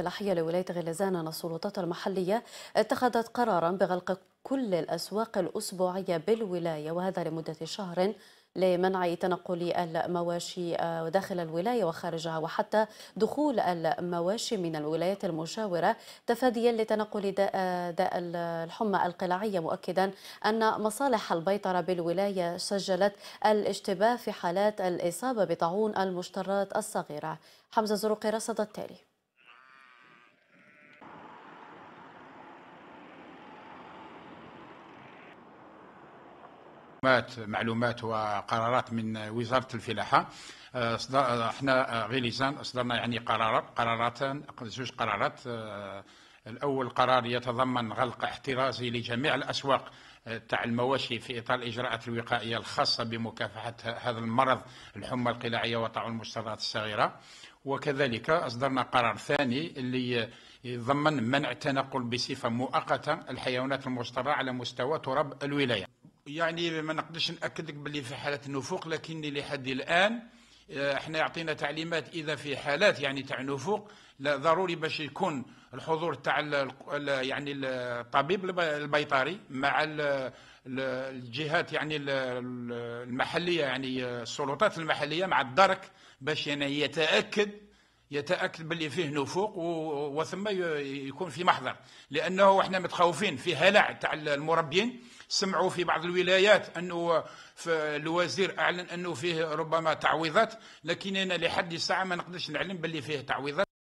الأحياء لولاية غلزان أن السلطات المحلية اتخذت قرارا بغلق كل الأسواق الأسبوعية بالولاية وهذا لمدة شهر لمنع تنقل المواشي آه، داخل الولايه وخارجها وحتى دخول المواشي من الولايات المجاوره تفاديا لتنقل آه، داء الحمى القلاعيه مؤكدا ان مصالح البيطره بالولايه سجلت الاشتباه في حالات الاصابه بطاعون المشترات الصغيره. حمزه زرقي رصد التالي. معلومات معلومات وقرارات من وزاره الفلاحه آه، آه، احنا آه، غليزان اصدرنا يعني قرارات قرارات زوج قرارات الاول قرار يتضمن غلق احترازي لجميع الاسواق تاع المواشي في اطار الاجراءات الوقائيه الخاصه بمكافحه هذا المرض الحمى القلاعيه وطاعون المشتريات الصغيره وكذلك اصدرنا قرار ثاني اللي يضمن منع تنقل بصفه مؤقته الحيوانات المشتراه على مستوى تراب الولايه يعني ما نقدرش ناكد لك باللي في حاله نفوق لكن لحد الان آه، احنا يعطينا تعليمات اذا في حالات يعني تاع نفوق لا ضروري باش يكون الحضور تاع يعني الطبيب البيطري مع الجهات يعني المحليه يعني السلطات المحليه مع الدرك باش يعني يتاكد يتاكد باللي فيه نفوق وثم يكون في محضر لانه احنا متخوفين في هلع تاع المربين سمعوا في بعض الولايات انه الوزير اعلن انه فيه ربما تعويضات لكن انا لحد الساعه ما نقدرش نعلم باللي فيه تعويضات